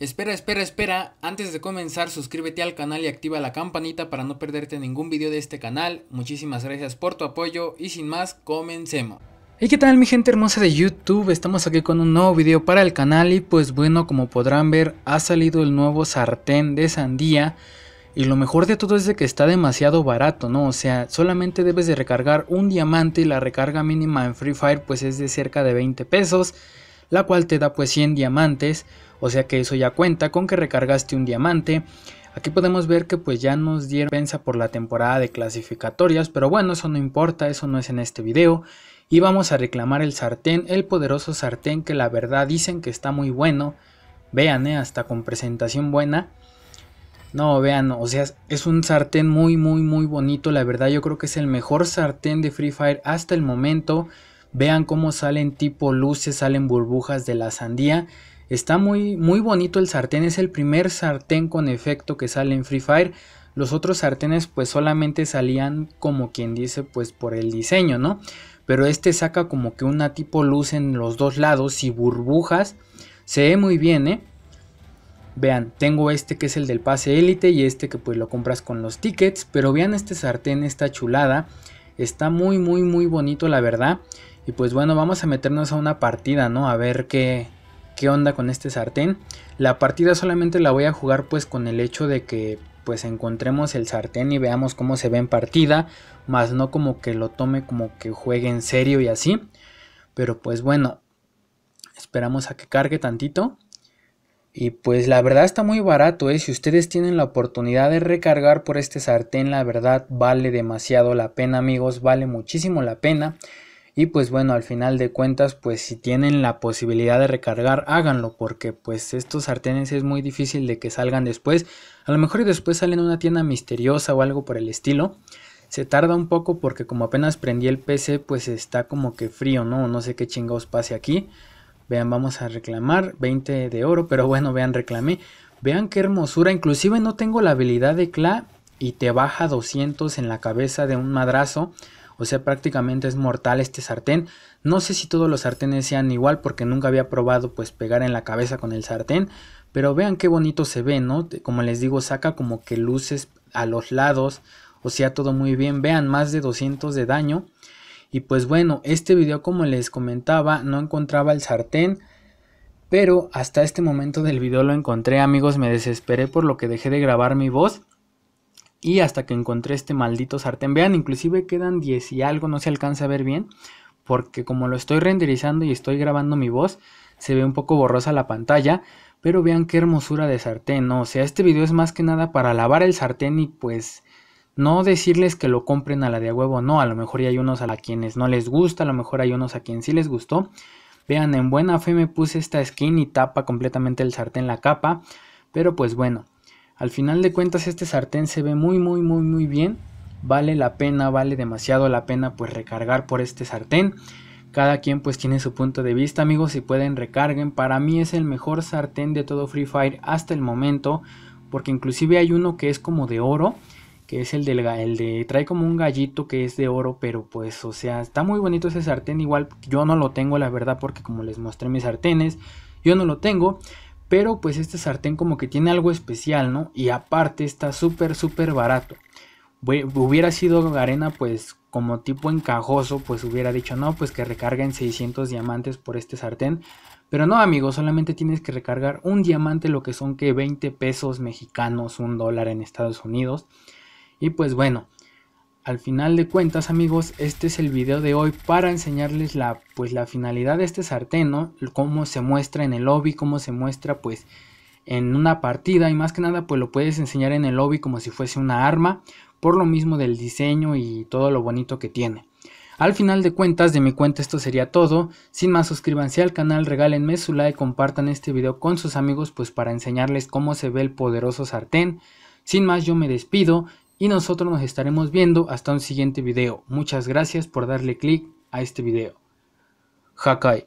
Espera, espera, espera, antes de comenzar suscríbete al canal y activa la campanita para no perderte ningún video de este canal, muchísimas gracias por tu apoyo y sin más, comencemos. Hey qué tal mi gente hermosa de YouTube, estamos aquí con un nuevo video para el canal y pues bueno como podrán ver ha salido el nuevo sartén de sandía y lo mejor de todo es de que está demasiado barato, ¿no? O sea, solamente debes de recargar un diamante y la recarga mínima en Free Fire pues es de cerca de 20 pesos, la cual te da pues 100 diamantes, o sea que eso ya cuenta con que recargaste un diamante. Aquí podemos ver que pues ya nos dieron pensa por la temporada de clasificatorias, pero bueno, eso no importa, eso no es en este video. Y vamos a reclamar el sartén, el poderoso sartén que la verdad dicen que está muy bueno. Vean, ¿eh? hasta con presentación buena. No, vean, o sea, es un sartén muy, muy, muy bonito. La verdad, yo creo que es el mejor sartén de Free Fire hasta el momento. Vean cómo salen tipo luces, salen burbujas de la sandía. Está muy, muy bonito el sartén. Es el primer sartén con efecto que sale en Free Fire. Los otros sartenes pues solamente salían como quien dice pues por el diseño, ¿no? Pero este saca como que una tipo luz en los dos lados y burbujas. Se ve muy bien, ¿eh? vean, tengo este que es el del pase élite y este que pues lo compras con los tickets, pero vean este sartén, esta chulada, está muy muy muy bonito la verdad. Y pues bueno, vamos a meternos a una partida, ¿no? A ver qué, qué onda con este sartén. La partida solamente la voy a jugar pues con el hecho de que pues encontremos el sartén y veamos cómo se ve en partida, más no como que lo tome como que juegue en serio y así. Pero pues bueno, esperamos a que cargue tantito. Y pues la verdad está muy barato, ¿eh? si ustedes tienen la oportunidad de recargar por este sartén, la verdad vale demasiado la pena amigos, vale muchísimo la pena. Y pues bueno, al final de cuentas, pues si tienen la posibilidad de recargar, háganlo, porque pues estos sartenes es muy difícil de que salgan después. A lo mejor después salen una tienda misteriosa o algo por el estilo. Se tarda un poco porque como apenas prendí el PC, pues está como que frío, ¿no? No sé qué chingados pase aquí. Vean, vamos a reclamar 20 de oro, pero bueno, vean, reclamé. Vean qué hermosura, inclusive no tengo la habilidad de Cla. y te baja 200 en la cabeza de un madrazo. O sea, prácticamente es mortal este sartén. No sé si todos los sartenes sean igual porque nunca había probado pues pegar en la cabeza con el sartén. Pero vean qué bonito se ve, ¿no? Como les digo, saca como que luces a los lados. O sea, todo muy bien. Vean, más de 200 de daño. Y pues bueno, este video como les comentaba no encontraba el sartén. Pero hasta este momento del video lo encontré amigos, me desesperé por lo que dejé de grabar mi voz. Y hasta que encontré este maldito sartén. Vean, inclusive quedan 10 y algo, no se alcanza a ver bien. Porque como lo estoy renderizando y estoy grabando mi voz, se ve un poco borrosa la pantalla. Pero vean qué hermosura de sartén, ¿no? O sea, este video es más que nada para lavar el sartén y pues no decirles que lo compren a la de huevo, no, a lo mejor hay unos a, quienes no les gusta, a lo mejor hay unos a quienes sí les gustó. Vean, en buena fe me puse esta skin y tapa completamente el sartén la capa, pero pues bueno, al final de cuentas este sartén se ve muy muy muy muy bien, vale la pena, vale demasiado la pena pues recargar por este sartén. Cada quien pues tiene su punto de vista amigos, si pueden recarguen, para mí es el mejor sartén de todo Free Fire hasta el momento, porque inclusive hay uno que es como de oro, que es el, del, el de trae como un gallito que es de oro, pero pues o sea, está muy bonito ese sartén, igual yo no lo tengo la verdad porque como les mostré mis sartenes, yo no lo tengo, pero pues este sartén como que tiene algo especial, ¿no? Y aparte está súper súper barato. Hubiera sido arena pues como tipo encajoso, pues hubiera dicho, no, pues que recarguen 600 diamantes por este sartén. Pero no, amigos, solamente tienes que recargar un diamante, lo que son que 20 pesos mexicanos, un dólar en Estados Unidos. Y pues bueno, al final de cuentas amigos, este es el video de hoy para enseñarles la, pues, la finalidad de este sartén, ¿no? Cómo se muestra en el lobby, cómo se muestra pues en una partida y más que nada pues lo puedes enseñar en el lobby como si fuese una arma por lo mismo del diseño y todo lo bonito que tiene. Al final de cuentas de mi cuenta esto sería todo, sin más suscríbanse al canal, regálenme su like, compartan este video con sus amigos pues para enseñarles cómo se ve el poderoso sartén. Sin más yo me despido y nosotros nos estaremos viendo hasta un siguiente video. Muchas gracias por darle click a este video. Hakai.